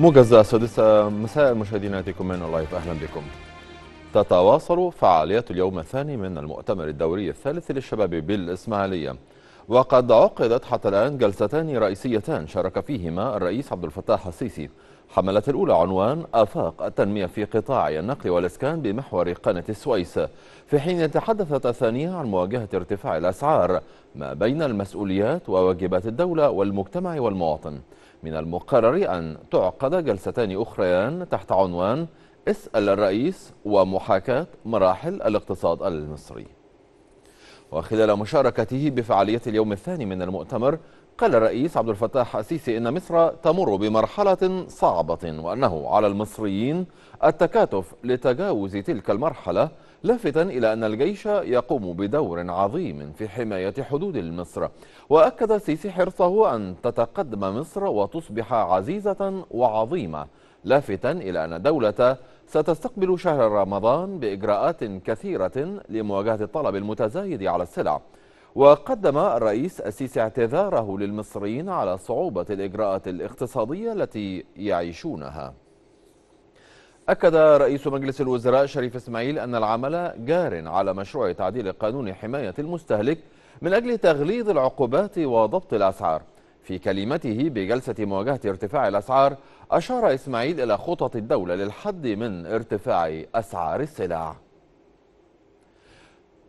موجز السادسة مساء المشاهدين يأتيكم من اللايف أهلا بكم تتواصل فعاليات اليوم الثاني من المؤتمر الدوري الثالث للشباب بالإسماعيلية وقد عقدت حتى الآن جلستان رئيسيتان شارك فيهما الرئيس عبد الفتاح السيسي حملت الأولى عنوان آفاق التنمية في قطاع النقل والإسكان بمحور قناة السويس في حين تحدثت الثانية عن مواجهة ارتفاع الأسعار ما بين المسؤوليات وواجبات الدولة والمجتمع والمواطن من المقرر أن تعقد جلستان أخريان تحت عنوان اسأل الرئيس ومحاكاة مراحل الاقتصاد المصري وخلال مشاركته بفعالية اليوم الثاني من المؤتمر قال الرئيس عبد الفتاح السيسي إن مصر تمر بمرحلة صعبة وأنه على المصريين التكاتف لتجاوز تلك المرحلة لافتا إلى أن الجيش يقوم بدور عظيم في حماية حدود مصر وأكد السيسي حرصه أن تتقدم مصر وتصبح عزيزة وعظيمة لافتا إلى أن الدولة ستستقبل شهر رمضان بإجراءات كثيرة لمواجهة الطلب المتزايد على السلع وقدم الرئيس السيسي اعتذاره للمصريين على صعوبة الإجراءات الاقتصادية التي يعيشونها أكد رئيس مجلس الوزراء شريف إسماعيل أن العمل جار على مشروع تعديل قانون حماية المستهلك من أجل تغليظ العقوبات وضبط الأسعار في كلمته بجلسة مواجهة ارتفاع الأسعار أشار إسماعيل إلى خطط الدولة للحد من ارتفاع أسعار السلع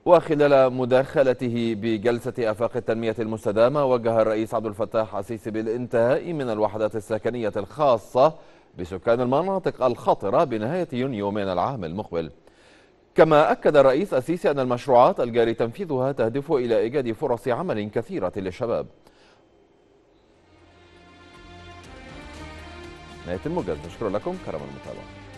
وخلال مداخلته بجلسة أفاق التنمية المستدامة وجه الرئيس عبد الفتاح السيسي بالانتهاء من الوحدات السكنية الخاصة بسكان المناطق الخطرة بنهاية يونيو من العام المقبل كما أكد الرئيس السيسي أن المشروعات الجاري تنفيذها تهدف إلى إيجاد فرص عمل كثيرة للشباب نهاية الموجز نشكر لكم كرم المتابعة